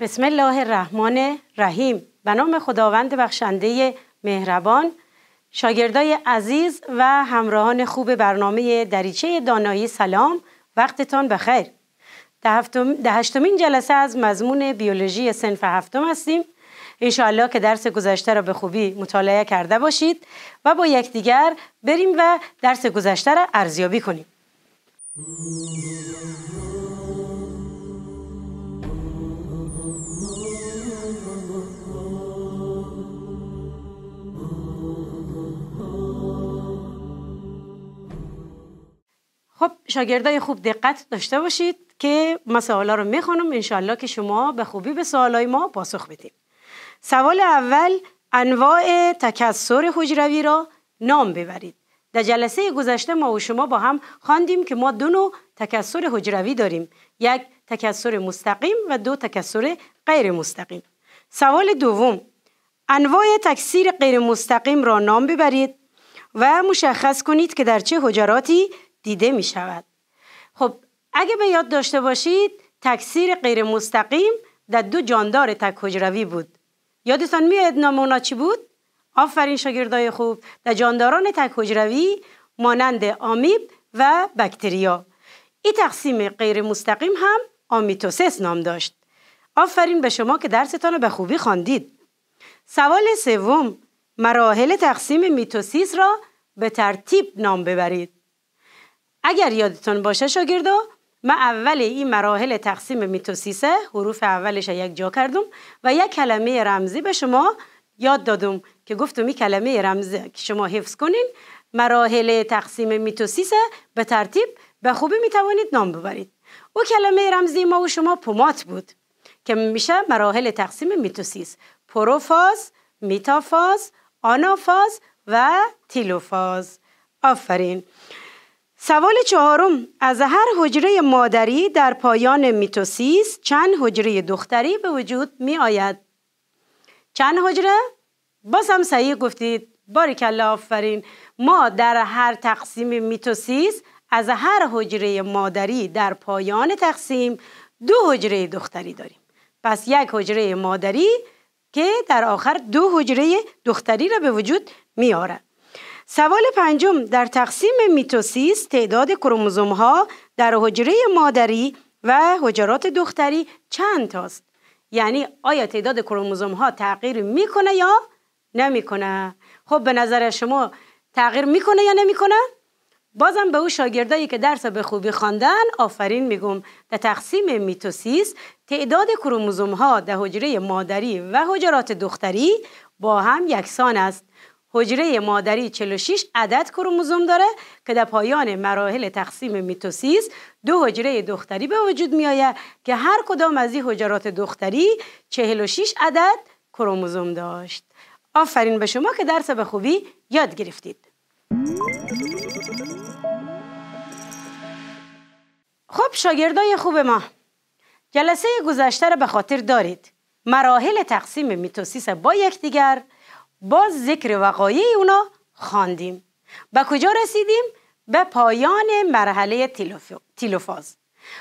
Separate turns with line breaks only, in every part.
بسم الله الرحمن الرحیم به نام خداوند بخشنده مهربان شاگردای عزیز و همراهان خوب برنامه دریچه دانایی سلام وقتتان بخیر ده هشتمین جلسه از مضمون بیولوژی سنف هفتم هستیم انشاءالله که درس گذشته را به خوبی مطالعه کرده باشید و با یکدیگر بریم و درس گذشته را ارزیابی کنیم خب شاگردای خوب دقت داشته باشید که ما رو میخونم انشالله که شما به خوبی به سوالای ما پاسخ بدیم سوال اول انواع تکسر حجروی را نام ببرید در جلسه گذشته ما و شما با هم خواندیم که ما دو نوع تکسر حجروی داریم یک تکسر مستقیم و دو تکسر غیر مستقیم سوال دوم انواع تکثیر غیر مستقیم را نام ببرید و مشخص کنید که در چه حجراتی دیده می شود خب اگه به یاد داشته باشید تکثیر غیر مستقیم در دو جاندار تک بود یادتان میاد نام چی بود آفرین شاگردای خوب در جانداران تک مانند آمیب و بکتریا این تقسیم غیر مستقیم هم آمیتوسس نام داشت آفرین به شما که درستان رو به خوبی خواندید سوال سوم مراحل تقسیم میتوسیس را به ترتیب نام ببرید اگر یادتون باشه شاگردا من اول این مراحل تقسیم میتوسیسه حروف اولش یک جا کردم و یک کلمه رمزی به شما یاد دادم که گفتم این کلمه رمزی که شما حفظ کنین مراحل تقسیم میتوسیسه به ترتیب به خوبی میتوانید نام ببرید او کلمه رمزی ما و شما پومات بود که میشه مراحل تقسیم میتوسیس پروفاز، میتافاز، آنافاز و تیلوفاز آفرین سوال چهارم از هر حجره مادری در پایان میتوسیس چند حجره دختری به وجود می آید؟ چند حجره؟ باز هم صحیح گفتید باریکلا آفرین ما در هر تقسیم میتوسیس از هر حجره مادری در پایان تقسیم دو حجره دختری داریم پس یک حجره مادری که در آخر دو حجره دختری را به وجود میآورد. سوال پنجم در تقسیم میتوسیس تعداد کروموزوم ها در حجره مادری و هجرات دختری چند تاست؟ یعنی آیا تعداد کروموزوم ها تغییر میکنه یا نمیکنه؟ خب به نظر شما تغییر میکنه یا نمیکنه؟ بازم به او شاگردایی که درس به خوبی خواندن آفرین میگم در تقسیم میتوسیس تعداد کروموزوم ها در حجره مادری و حجرات دختری با هم یکسان است حجره مادری 46 عدد کروموزوم داره که در پایان مراحل تقسیم میتوسیس دو حجره دختری به وجود می آید که هر کدام از این حجرات دختری 46 عدد کروموزوم داشت آفرین به شما که درس به خوبی یاد گرفتید خب شاگردای خوب ما جلسه گذشته را به خاطر دارید مراحل تقسیم میتوسیس با یکدیگر باز ذکر وقایع اونا خواندیم به کجا رسیدیم به پایان مرحله تیلوفاز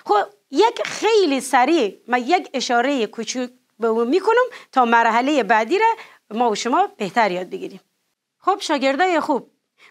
خب یک خیلی سریع من یک اشاره کوچک به اون میکنم تا مرحله بعدی را ما و شما بهتر یاد بگیریم خب شاگردای خوب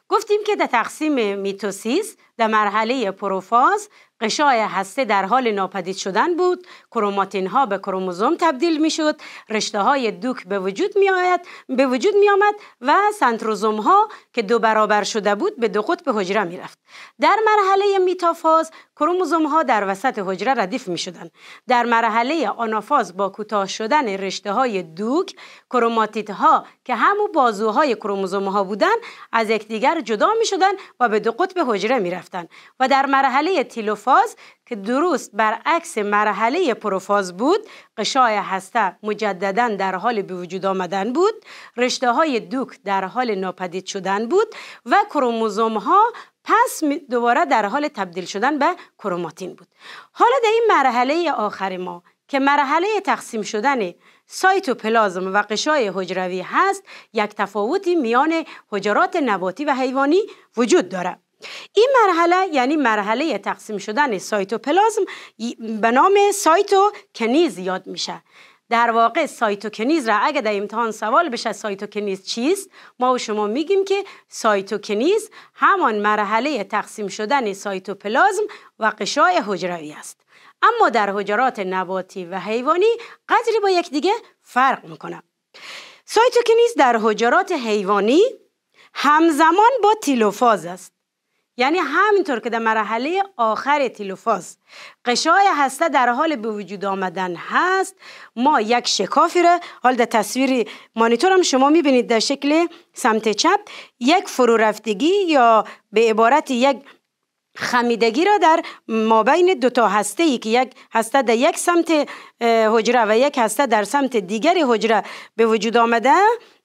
گفتیم که در تقسیم میتوسیس در مرحله پروفاز قشای هسته در حال ناپدید شدن بود کروماتین ها به کروموزوم تبدیل می شد رشته های دوک به وجود می آید به وجود می آمد و سنتروزوم ها که دو برابر شده بود به دو قطب حجره می رفت در مرحله میتافاز کروموزوم ها در وسط حجره ردیف می شدند در مرحله آنافاز با کوتاه شدن رشته های دوک کروماتید ها که همو بازوهای کروموزوم ها بودند از یکدیگر جدا می شدند و به دو قطب حجره می و در مرحله تیلوفا که درست برعکس مرحله پروفاز بود قشای هسته مجددا در حال به وجود آمدن بود رشته های دوک در حال ناپدید شدن بود و کروموزوم ها پس دوباره در حال تبدیل شدن به کروماتین بود حالا در این مرحله آخر ما که مرحله تقسیم شدن سایتوپلازم و قشای حجروی هست یک تفاوتی میان حجرات نباتی و حیوانی وجود دارد این مرحله یعنی مرحله تقسیم شدن سایتوپلازم به نام سایتوکنیز یاد میشه در واقع سایتوکنیز را اگه در امتحان سوال بشه سایتوکنیز چیست ما و شما میگیم که سایتوکنیز همان مرحله تقسیم شدن سایتوپلازم و قشای حجروی است اما در حجرات نباتی و حیوانی قدری با یکدیگه فرق میکنه سایتوکنیز در حجرات حیوانی همزمان با تیلوفاز است یعنی همینطور که در مرحله آخر تیلوفاز قشای هسته در حال به وجود آمدن هست ما یک شکافی را حال در تصویر مانیتور هم شما میبینید در شکل سمت چپ یک فرو رفتگی یا به عبارت یک خمیدگی را در مابین دو تا هسته ای که یک هسته در یک سمت حجره و یک هسته در سمت دیگر حجره به وجود آمده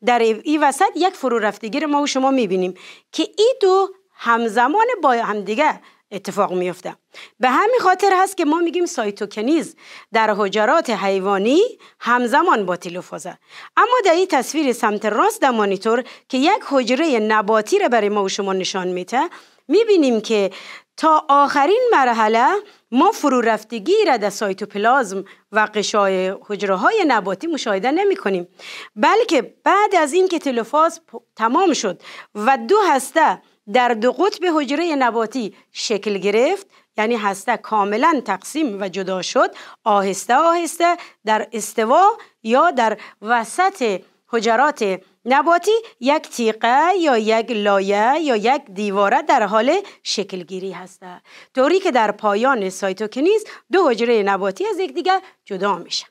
در این وسط یک فرو رفتگی را ما و شما میبینیم که این دو همزمان با همدیگه اتفاق میفته به همین خاطر هست که ما میگیم سایتوکنیز در حجرات حیوانی همزمان با تلوفازه اما در این تصویر سمت راست در مانیتور که یک حجره نباتی را برای ما و شما نشان میده میبینیم که تا آخرین مرحله ما فرو رفتگی را در سایتوپلازم و قشای حجره های نباتی مشاهده نمی کنیم بلکه بعد از اینکه تلوفاز تمام شد و دو هسته در دو قطب حجره نباتی شکل گرفت یعنی هسته کاملا تقسیم و جدا شد آهسته آهسته در استوا یا در وسط حجرات نباتی یک تیقه یا یک لایه یا یک دیواره در حال شکل گیری هسته طوری که در پایان سایتوکنیز دو حجره نباتی از یکدیگر جدا میشه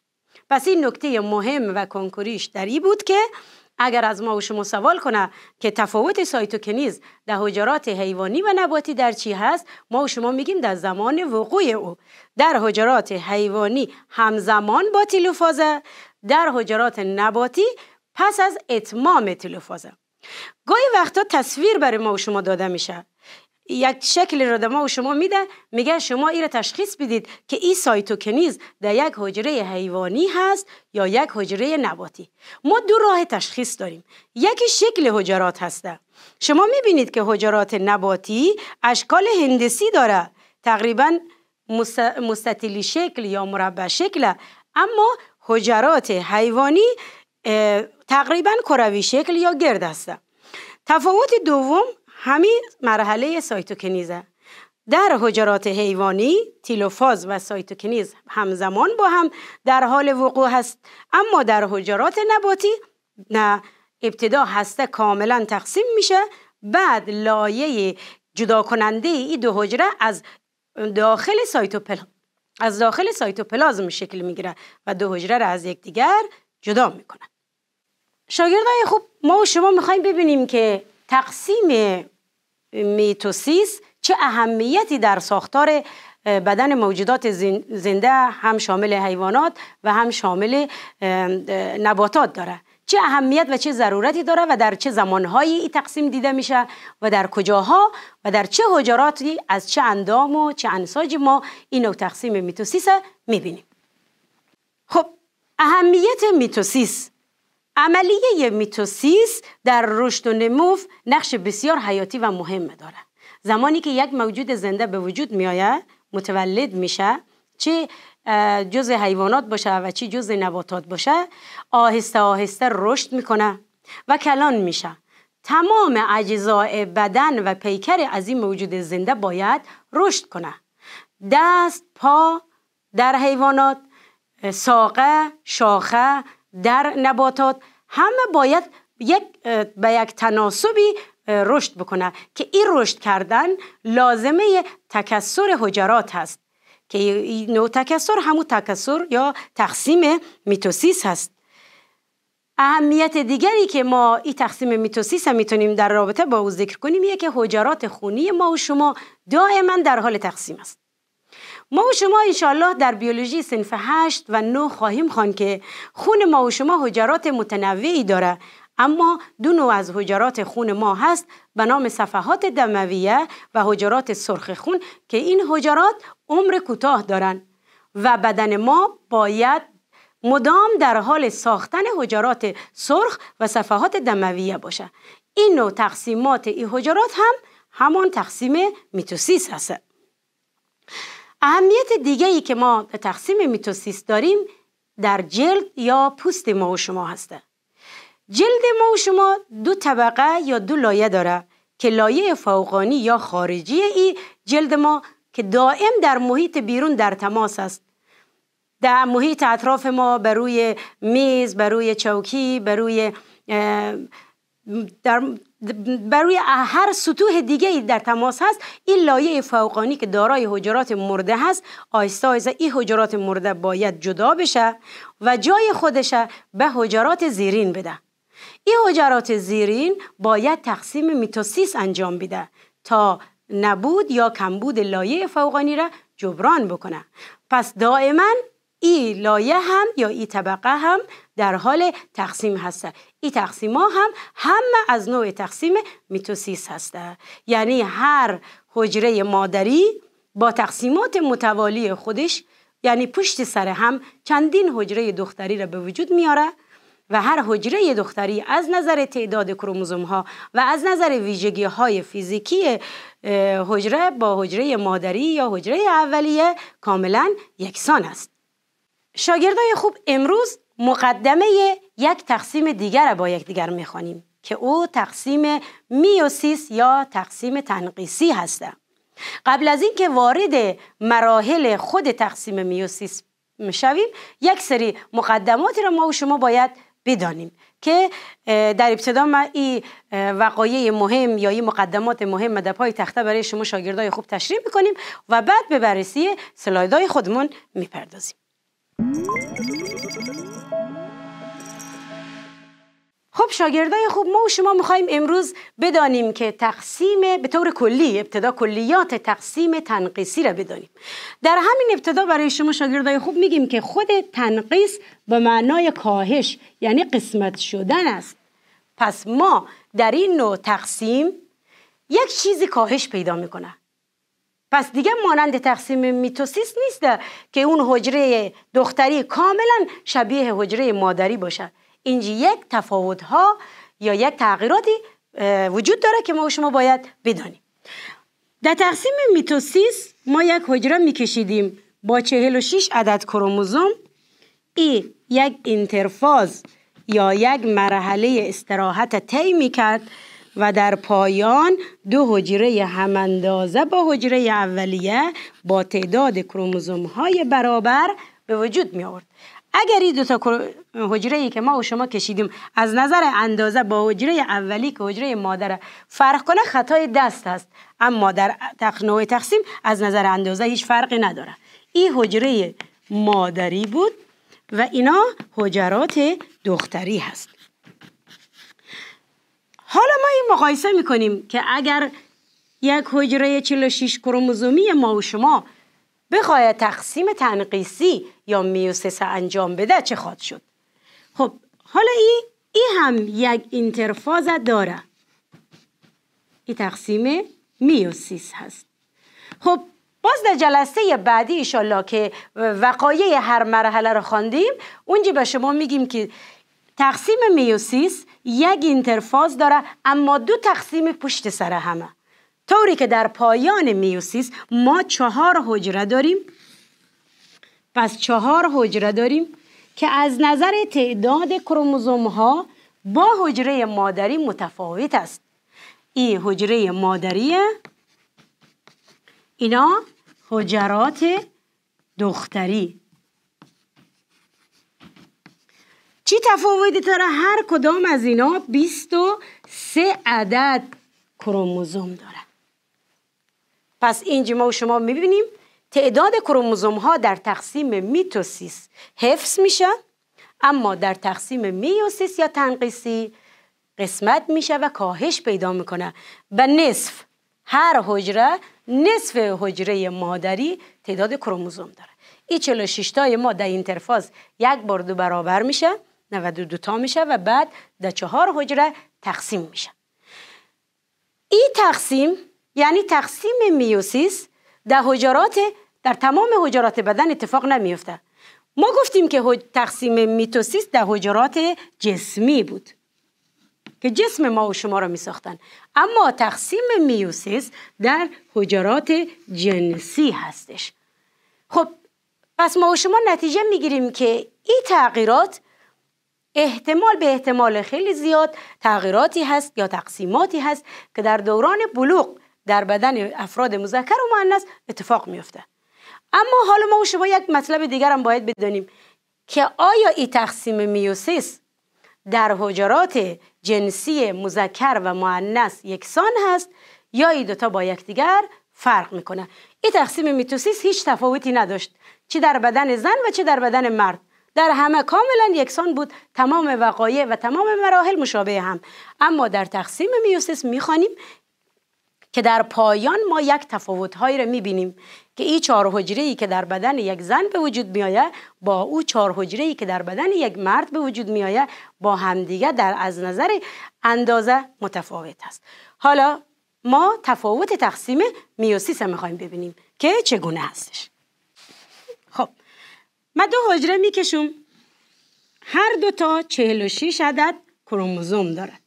پس این نکته مهم و کنکوریش در ای بود که اگر از ما و شما سوال کنه که تفاوت سایتوکنیز در حجرات حیوانی و نباتی در چی هست ما و شما میگیم در زمان وقوع او در حجرات حیوانی همزمان با تیلوفازه در حجرات نباتی پس از اتمام تیلوفازه گاهی وقتا تصویر برای ما و شما داده میشه یک شکل را به و شما میده میگه شما این تشخیص بدید که این سایتوکنیز در یک حجره حیوانی هست یا یک حجره نباتی ما دو راه تشخیص داریم یکی شکل حجرات هسته شما میبینید که حجرات نباتی اشکال هندسی داره تقریبا مستطیلی شکل یا مربع شکل اما حجرات حیوانی تقریبا کروی شکل یا گرد هسته تفاوت دوم همین مرحله سایتوکنیزه در حجرات حیوانی تیلوفاز و سایتوکنیز همزمان با هم در حال وقوع هست اما در حجرات نباتی نه ابتدا هسته کاملا تقسیم میشه بعد لایه جدا کننده ای دو حجره از داخل سایتوپلازم از داخل سایتوپلازم شکل میگیره و دو حجره را از یکدیگر جدا میکنه. شاگردای خوب ما و شما میخوایم ببینیم که تقسیم میتوسیس چه اهمیتی در ساختار بدن موجودات زنده هم شامل حیوانات و هم شامل نباتات داره چه اهمیت و چه ضرورتی داره و در چه زمانهایی تقسیم دیده میشه و در کجاها و در چه حجراتی از چه اندام و چه انساج ما این تقسیم میتوسیس میبینیم خب اهمیت میتوسیس عملیه میتوسیس در رشد و نمو نقش بسیار حیاتی و مهم دارد زمانی که یک موجود زنده به وجود می آید متولد میشه چه جز حیوانات باشه و چه جز نباتات باشه آهسته آهسته رشد میکنه و کلان میشه تمام اجزای بدن و پیکر از این موجود زنده باید رشد کنه دست پا در حیوانات ساقه شاخه در نباتات همه باید یک به یک تناسبی رشد بکنه که این رشد کردن لازمه تکسر حجرات هست که این نوع تکسر همون تکسر یا تقسیم میتوسیس هست اهمیت دیگری که ما این تقسیم میتوسیس هم میتونیم در رابطه با او ذکر کنیم یه که حجرات خونی ما و شما دائما در حال تقسیم است ما و شما انشالله در بیولوژی سنف 8 و 9 خواهیم خوان که خون ما و شما حجرات متنوعی داره اما دو نوع از حجرات خون ما هست به نام صفحات دمویه و حجرات سرخ خون که این حجرات عمر کوتاه دارند و بدن ما باید مدام در حال ساختن حجرات سرخ و صفحات دمویه باشه این نوع تقسیمات این حجرات هم همان تقسیم میتوسیس هست اهمیت دیگه ای که ما به تقسیم میتوسیس داریم در جلد یا پوست ما و شما هسته جلد ما و شما دو طبقه یا دو لایه داره که لایه فوقانی یا خارجی ای جلد ما که دائم در محیط بیرون در تماس است در محیط اطراف ما بر روی میز بر روی چوکی بر روی برای هر سطوح دیگه در تماس هست این لایه فوقانی که دارای حجرات مرده هست آیستا این حجرات مرده باید جدا بشه و جای خودش به حجرات زیرین بده این حجرات زیرین باید تقسیم میتوسیس انجام بده تا نبود یا کمبود لایه فوقانی را جبران بکنه پس دائما ای لایه هم یا ای طبقه هم در حال تقسیم هسته. این تقسیم هم همه از نوع تقسیم میتوسیس هسته. یعنی هر حجره مادری با تقسیمات متوالی خودش یعنی پشت سر هم چندین حجره دختری را به وجود میاره و هر حجره دختری از نظر تعداد کروموزوم ها و از نظر ویژگی های فیزیکی حجره با حجره مادری یا حجره اولیه کاملا یکسان است شاگردای خوب امروز مقدمه یک تقسیم دیگر را با یکدیگر میخوانیم که او تقسیم میوسیس یا تقسیم تنقیسی هسته قبل از اینکه وارد مراحل خود تقسیم میوسیس شویم یک سری مقدماتی را ما و شما باید بدانیم که در ابتدا ما این وقایع مهم یا این مقدمات مهم در پای تخته برای شما شاگردای خوب تشریح میکنیم و بعد به بررسی سلایدهای خودمون میپردازیم خب شاگردای خوب ما و شما میخوایم امروز بدانیم که تقسیم به طور کلی ابتدا کلیات تقسیم تنقیسی را بدانیم در همین ابتدا برای شما شاگردای خوب میگیم که خود تنقیس به معنای کاهش یعنی قسمت شدن است پس ما در این نوع تقسیم یک چیزی کاهش پیدا میکنه پس دیگه مانند تقسیم میتوسیس نیست که اون حجره دختری کاملا شبیه حجره مادری باشد اینجا یک تفاوت ها یا یک تغییراتی وجود داره که ما شما باید بدانیم در تقسیم میتوسیس ما یک حجره میکشیدیم با 46 عدد کروموزوم ای یک انترفاز یا یک مرحله استراحت طی میکرد و در پایان دو حجره هماندازه با حجره اولیه با تعداد کروموزوم های برابر به وجود می آورد اگر این دو تا حجره ای که ما و شما کشیدیم از نظر اندازه با حجره اولی که حجره مادر فرق کنه خطای دست است اما در تقنوع تقسیم از نظر اندازه هیچ فرقی نداره این حجره مادری بود و اینا حجرات دختری هست حالا ما این مقایسه میکنیم که اگر یک حجره 46 کروموزومی ما و شما بخواید تقسیم تنقیسی یا میوسیس انجام بده چه خواد شد خب حالا این ای هم یک اینترفاز داره این تقسیم میوسیس هست خب باز در جلسه بعدی ایشالله که وقایع هر مرحله رو خواندیم اونجا به شما میگیم که تقسیم میوسیس یک اینترفاز داره اما دو تقسیم پشت سر همه طوری که در پایان میوسیس ما چهار حجره داریم پس چهار حجره داریم که از نظر تعداد کروموزوم ها با حجره مادری متفاوت است این حجره مادریه اینا حجرات دختری چی تفاوتی داره هر کدام از اینا سه عدد کروموزوم داره پس اینجا ما شما میبینیم تعداد کروموزوم ها در تقسیم میتوسیس حفظ میشه اما در تقسیم میوسیس یا تنقیسی قسمت میشه و کاهش پیدا میکنه به نصف هر حجره نصف حجره مادری تعداد کروموزوم داره ای 46 تای ما در اینترفاز یک بار دو برابر میشه 92 تا میشه و بعد در چهار حجره تقسیم میشه این تقسیم یعنی تقسیم میوسیس در حجرات در تمام حجرات بدن اتفاق نمیفته ما گفتیم که تقسیم میتوسیس در حجرات جسمی بود که جسم ما و شما را می ساختن اما تقسیم میوسیس در حجرات جنسی هستش خب پس ما و شما نتیجه میگیریم که این تغییرات احتمال به احتمال خیلی زیاد تغییراتی هست یا تقسیماتی هست که در دوران بلوغ در بدن افراد مذکر و مؤنث اتفاق میفته اما حالا ما و شما یک مطلب دیگر هم باید بدانیم که آیا این تقسیم میوسیس در حجرات جنسی مذکر و مؤنث یکسان هست یا این دوتا با یکدیگر فرق میکنه این تقسیم میتوسیس هیچ تفاوتی نداشت چه در بدن زن و چه در بدن مرد در همه کاملا یکسان بود تمام وقایع و تمام مراحل مشابه هم اما در تقسیم میوسیس میخوانیم که در پایان ما یک تفاوتهایی را میبینیم که این چهار حجره که در بدن یک زن به وجود آید با او چهار حجره که در بدن یک مرد به وجود آید با همدیگه در از نظر اندازه متفاوت است حالا ما تفاوت تقسیم میوسیس خواهیم ببینیم که چگونه هستش من دو حجره میکشم هر دو تا 46 عدد کروموزوم دارد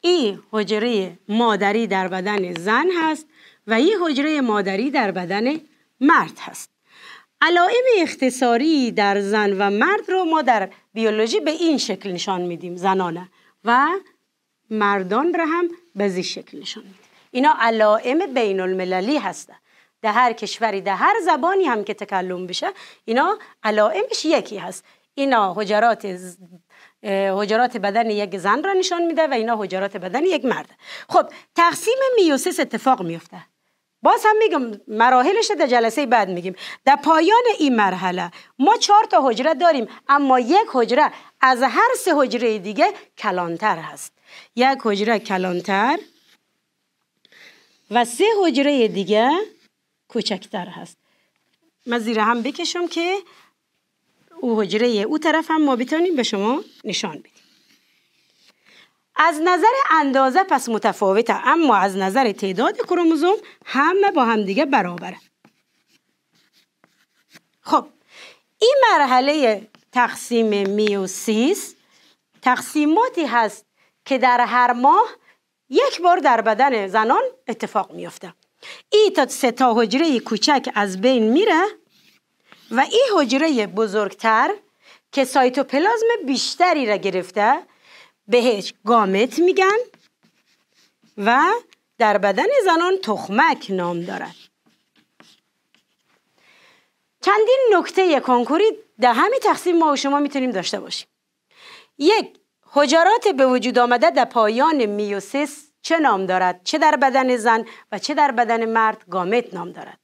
این حجره مادری در بدن زن هست و این حجره مادری در بدن مرد هست علائم اختصاری در زن و مرد رو ما در بیولوژی به این شکل نشان میدیم زنانه و مردان را هم به این شکل نشان میدیم اینا علائم بین المللی هستند در هر کشوری در هر زبانی هم که تکلم بشه اینا علائمش یکی هست اینا حجرات حجرات بدن یک زن را نشان میده و اینا حجرات بدن یک مرد خب تقسیم میوسیس اتفاق میفته باز هم میگم مراحلش در جلسه بعد میگیم در پایان این مرحله ما چهار تا حجره داریم اما یک حجره از هر سه حجره دیگه کلانتر هست یک حجره کلانتر و سه حجره دیگه کوچکتر هست من هم بکشم که او حجره او طرف هم ما بتانیم به شما نشان بدیم از نظر اندازه پس متفاوته اما از نظر تعداد کروموزوم همه با همدیگه برابره خب این مرحله تقسیم میوسیس تقسیماتی هست که در هر ماه یک بار در بدن زنان اتفاق میافته ای تا سه تا حجره کوچک از بین میره و این حجره بزرگتر که سایتوپلازم بیشتری را گرفته بهش گامت میگن و در بدن زنان تخمک نام دارد چندین نکته کنکوری در همین تقسیم ما و شما میتونیم داشته باشیم یک حجرات به وجود آمده در پایان میوسیس چه نام دارد چه در بدن زن و چه در بدن مرد گامت نام دارد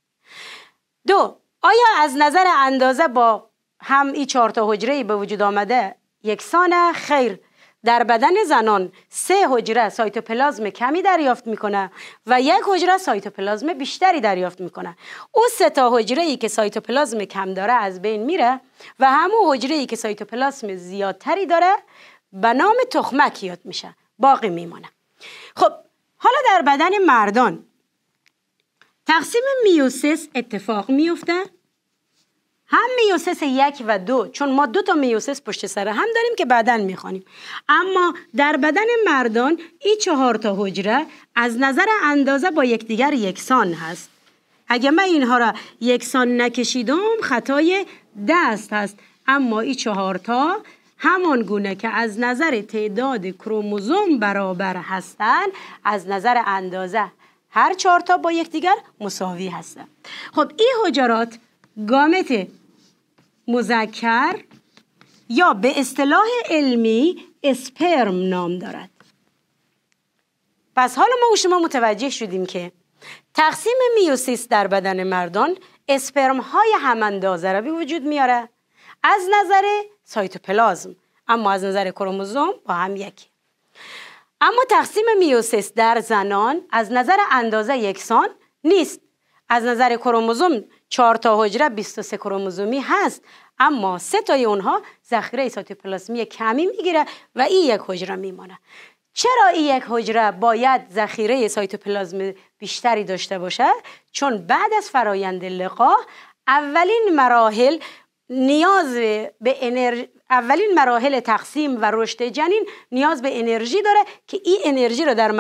دو آیا از نظر اندازه با هم ای چهار تا حجره به وجود آمده یکسانه خیر در بدن زنان سه حجره سایتوپلازم کمی دریافت میکنه و یک حجره سایتوپلازم بیشتری دریافت میکنه او سه تا حجره ای که سایتوپلازم کم داره از بین میره و همو حجره ای که سایتوپلازم زیادتری داره به نام تخمک یاد میشه باقی میمانه خب حالا در بدن مردان تقسیم میوسس اتفاق میفته هم میوسس یک و دو چون ما دو تا میوسس پشت سر هم داریم که بدن میخوانیم اما در بدن مردان این چهار تا حجره از نظر اندازه با یکدیگر یکسان هست اگه من اینها را یکسان نکشیدم خطای دست هست اما این چهار تا همان گونه که از نظر تعداد کروموزوم برابر هستند از نظر اندازه هر چهار تا با یکدیگر مساوی هستند خب این حجرات گامت مذکر یا به اصطلاح علمی اسپرم نام دارد پس حالا ما و شما متوجه شدیم که تقسیم میوسیس در بدن مردان اسپرم های هم اندازه را به وجود میاره از نظر سایتوپلازم اما از نظر کروموزوم با هم یکی اما تقسیم میوسیس در زنان از نظر اندازه یکسان نیست از نظر کروموزوم چهار تا حجره 23 کروموزومی هست اما سه تای اونها ذخیره سایتوپلازمی کمی میگیره و این یک حجره میمانه چرا این یک حجره باید ذخیره سایتوپلازم بیشتری داشته باشه چون بعد از فرایند لقاه اولین مراحل نیاز به انر... اولین مراحل تقسیم و رشد جنین نیاز به انرژی داره که این انرژی رو در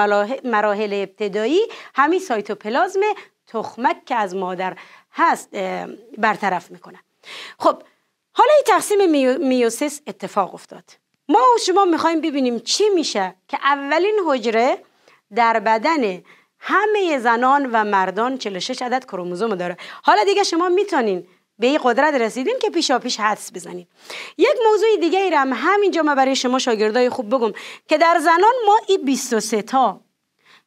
مراحل ابتدایی همین سایتوپلازم تخمک که از مادر هست برطرف میکنه خب حالا این تقسیم میوسیس اتفاق افتاد ما و شما میخوایم ببینیم چی میشه که اولین حجره در بدن همه زنان و مردان 46 عدد کروموزوم داره حالا دیگه شما میتونین به این قدرت رسیدیم که پیشا پیش حدس بزنیم یک موضوع دیگه ای هم همینجا من برای شما شاگردای خوب بگم که در زنان ما این 23 تا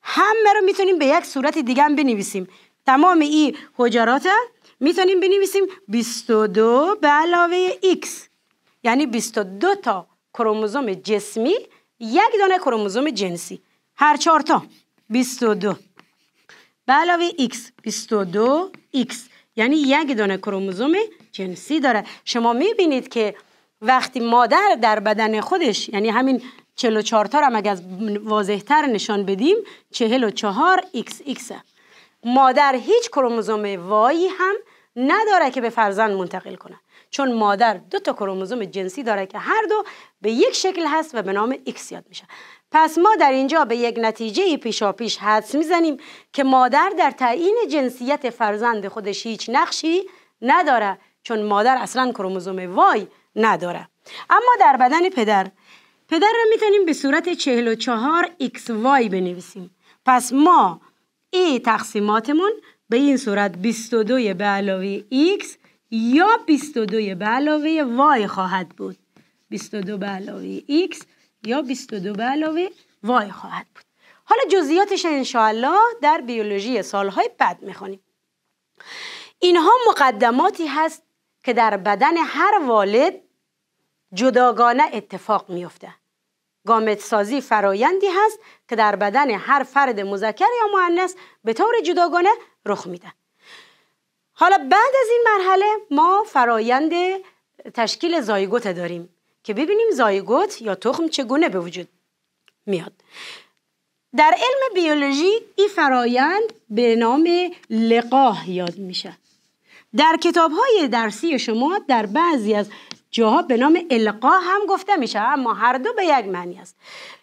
همه رو میتونیم به یک صورت دیگه هم بنویسیم تمام این حجرات میتونیم بنویسیم 22 به علاوه x یعنی 22 تا کروموزوم جسمی یک دانه کروموزوم جنسی هر چهار تا 22 به علاوه x 22 x یعنی یک دانه کروموزوم جنسی داره شما میبینید که وقتی مادر در بدن خودش یعنی همین 44 تا هم اگر از تر نشان بدیم 44 ایکس ایکس مادر هیچ کروموزوم وایی هم نداره که به فرزند منتقل کنه چون مادر دو تا کروموزوم جنسی داره که هر دو به یک شکل هست و به نام ایکس یاد میشه پس ما در اینجا به یک نتیجه پیشا پیش حدس میزنیم که مادر در تعیین جنسیت فرزند خودش هیچ نقشی نداره چون مادر اصلا کروموزوم وای نداره اما در بدن پدر پدر را میتونیم به صورت 44 x وای بنویسیم پس ما ای تقسیماتمون به این صورت 22 به علاوه x یا 22 به علاوه وای خواهد بود 22 به علاوه x یا 22 به علاوه وای خواهد بود حالا جزئیاتش انشاءالله در بیولوژی سالهای بعد میخوانیم اینها مقدماتی هست که در بدن هر والد جداگانه اتفاق میفته گامت سازی فرایندی هست که در بدن هر فرد مذکر یا مؤنث به طور جداگانه رخ میده حالا بعد از این مرحله ما فرایند تشکیل زایگوت داریم که ببینیم زایگوت یا تخم چگونه به وجود میاد در علم بیولوژی این فرایند به نام لقاه یاد میشه در کتاب های درسی شما در بعضی از جاها به نام القاه هم گفته میشه اما هر دو به یک معنی است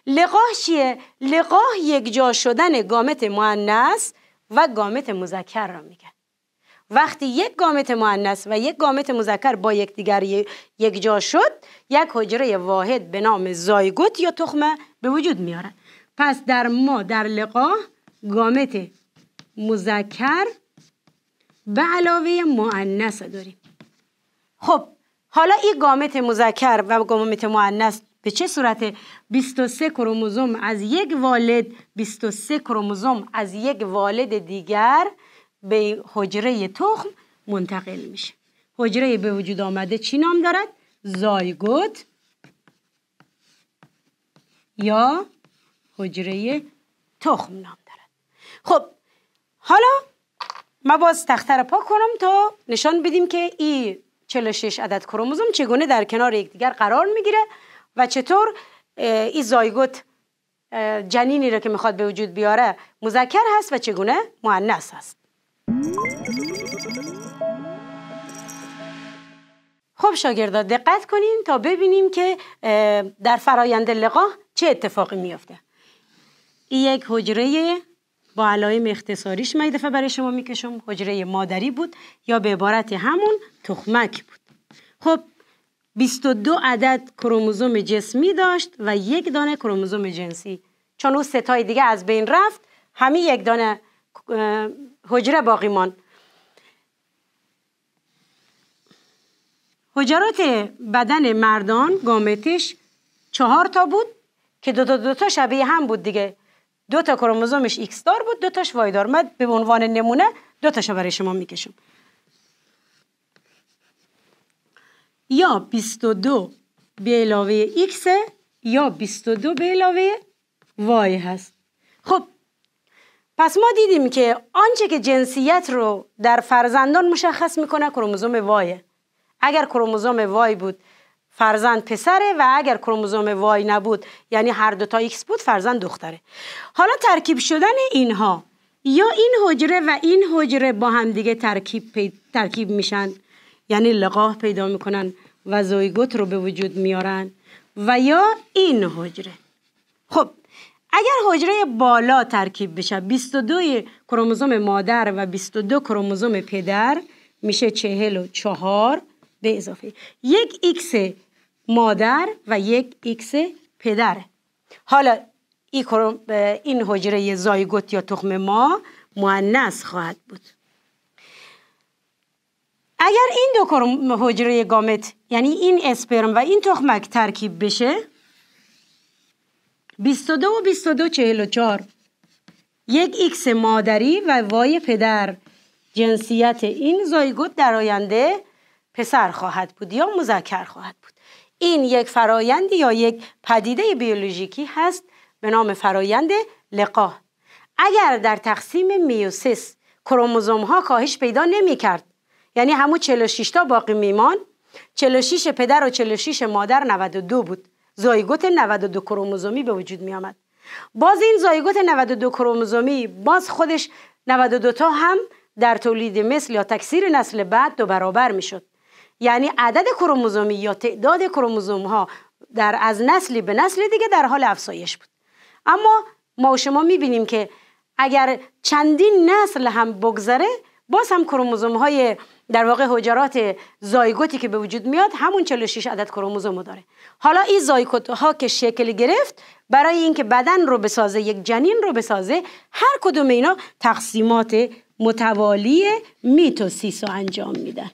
لقاه چیه لقاه یک جا شدن گامت مؤنث و گامت مذکر را میگه وقتی یک گامت معنس و یک گامت مذکر با یکدیگر یک جا شد یک حجره واحد به نام زایگوت یا تخمه به وجود میاره پس در ما در لقاه گامت مذکر به علاوه معنس داریم خب حالا این گامت مذکر و گامت معنس به چه صورت 23 کروموزوم از یک والد 23 کروموزوم از یک والد دیگر به حجره تخم منتقل میشه حجره به وجود آمده چی نام دارد؟ زایگوت یا حجره تخم نام دارد خب حالا ما باز تختر پاک کنم تا نشان بدیم که این 46 عدد کروموزوم چگونه در کنار یکدیگر قرار میگیره و چطور این زایگوت جنینی را که میخواد به وجود بیاره مذکر هست و چگونه مؤنث هست خب شاگردا دقت کنیم تا ببینیم که در فرایند لقاح چه اتفاقی میافته این یک حجره با علائم اختصاریش من دفعه برای شما میکشم حجره مادری بود یا به عبارت همون تخمک بود خب 22 عدد کروموزوم جسمی داشت و یک دانه کروموزوم جنسی چون اون ستای دیگه از بین رفت همین یک دانه حجره باقی حجرات بدن مردان گامتش چهار تا بود که دو تا دو تا شبیه هم بود دیگه دو تا کروموزومش ایکس دار بود دو تاش وای دار من به عنوان نمونه دو تاش برای شما میکشم یا 22 به علاوه ایکس یا 22 به علاوه وای هست خب پس ما دیدیم که آنچه که جنسیت رو در فرزندان مشخص میکنه کروموزوم وایه اگر کروموزوم وای بود فرزند پسره و اگر کروموزوم وای نبود یعنی هر تا ایکس بود فرزند دختره حالا ترکیب شدن اینها یا این حجره و این حجره با هم دیگه ترکیب, ترکیب میشن یعنی لقاه پیدا میکنن و زویگوت رو به وجود میارن و یا این حجره خب اگر حجره بالا ترکیب بشه 22 کروموزوم مادر و 22 کروموزوم پدر میشه 44 به اضافه یک ایکس مادر و یک ایکس پدر حالا این حجره زایگوت یا تخم ما مؤنث خواهد بود اگر این دو حجره گامت یعنی این اسپرم و این تخمک ترکیب بشه 22 و 22 44 یک ایکس مادری و وای پدر جنسیت این زایگوت در آینده پسر خواهد بود یا مذکر خواهد بود این یک فرایندی یا یک پدیده بیولوژیکی هست به نام فرایند لقا اگر در تقسیم میوسیس کروموزوم ها کاهش پیدا نمی کرد یعنی همون 46 تا باقی میمان 46 پدر و 46 مادر 92 بود زایگوت 92 کروموزومی به وجود می آمد. باز این زایگوت 92 کروموزومی باز خودش 92 تا هم در تولید مثل یا تکثیر نسل بعد دو برابر می شد. یعنی عدد کروموزومی یا تعداد کروموزوم ها در از نسلی به نسل دیگه در حال افزایش بود اما ما و شما می بینیم که اگر چندین نسل هم بگذره باز هم کروموزوم های در واقع حجرات زایگوتی که به وجود میاد همون 46 عدد کروموزومو داره حالا این زایگوت ها که شکل گرفت برای اینکه بدن رو بسازه یک جنین رو بسازه هر کدوم اینا تقسیمات متوالی میتوسیس رو انجام میدن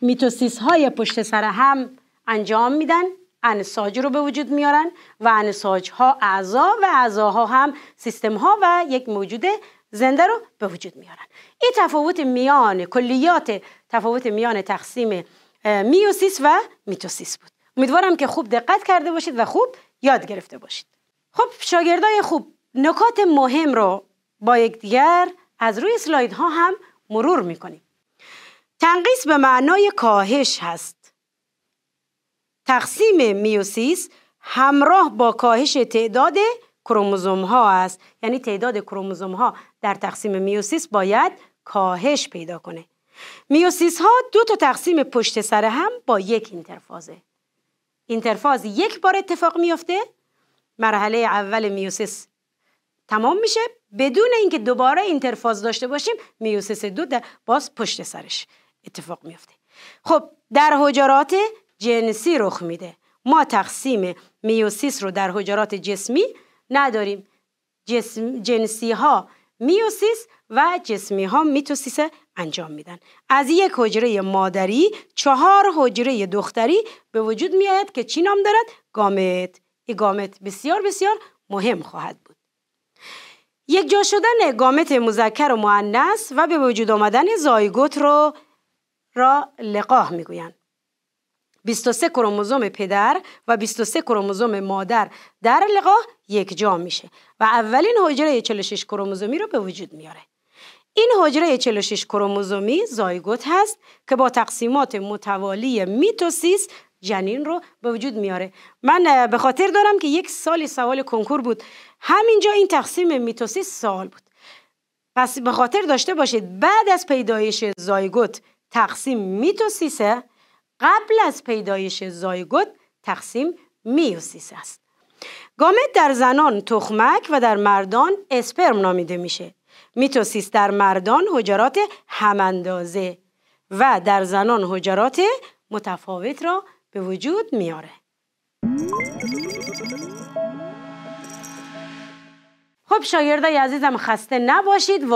میتوسیس های پشت سر هم انجام میدن انساج رو به وجود میارن و انساج ها اعضا و ها هم سیستم ها و یک موجود زنده رو به وجود میارن این تفاوت میان کلیات تفاوت میان تقسیم میوسیس و میتوسیس بود امیدوارم که خوب دقت کرده باشید و خوب یاد گرفته باشید خب شاگردای خوب نکات مهم رو با یکدیگر از روی سلاید ها هم مرور میکنیم تنقیس به معنای کاهش هست تقسیم میوسیس همراه با کاهش تعداد کروموزوم ها است یعنی تعداد کروموزوم ها در تقسیم میوسیس باید کاهش پیدا کنه میوسیس ها دو تا تقسیم پشت سر هم با یک اینترفازه اینترفاز یک بار اتفاق میفته مرحله اول میوسیس تمام میشه بدون اینکه دوباره اینترفاز داشته باشیم میوسیس دو در باز پشت سرش اتفاق میفته خب در حجرات جنسی رخ میده ما تقسیم میوسیس رو در حجرات جسمی نداریم جسم جنسی ها میوسیس و جسمی ها میتوسیس انجام میدن از یک حجره مادری چهار حجره دختری به وجود میآید که چی نام دارد گامت این گامت بسیار بسیار مهم خواهد بود یک جا شدن گامت مذکر و معنیس و به وجود آمدن زایگوت رو را لقاه میگویند 23 کروموزوم پدر و 23 کروموزوم مادر در لقاح یک جا میشه و اولین حجره 46 کروموزومی رو به وجود میاره این حجره 46 کروموزومی زایگوت هست که با تقسیمات متوالی میتوسیس جنین رو به وجود میاره من به خاطر دارم که یک سالی سوال کنکور بود همینجا این تقسیم میتوسیس سوال بود پس به خاطر داشته باشید بعد از پیدایش زایگوت تقسیم میتوسیسه قبل از پیدایش زایگوت تقسیم میوسیس است گامت در زنان تخمک و در مردان اسپرم نامیده میشه میتوسیس در مردان حجرات هماندازه و در زنان حجرات متفاوت را به وجود میاره خب شاگردای عزیزم خسته نباشید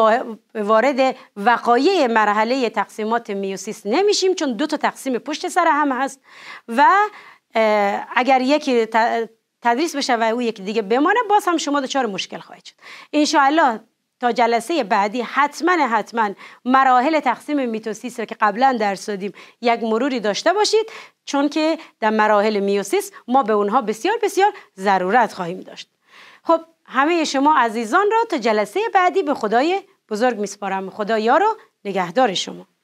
وارد وقایع مرحله تقسیمات میوسیس نمیشیم چون دو تا تقسیم پشت سر هم هست و اگر یکی تدریس بشه و او یکی دیگه بمانه باز هم شما دچار مشکل خواهید شد انشاءالله تا جلسه بعدی حتما حتما مراحل تقسیم میتوسیس را که قبلا درس دادیم یک مروری داشته باشید چون که در مراحل میوسیس ما به اونها بسیار بسیار ضرورت خواهیم داشت خب همه شما عزیزان را تا جلسه بعدی به خدای بزرگ میسپارم خدا یارو نگهدار شما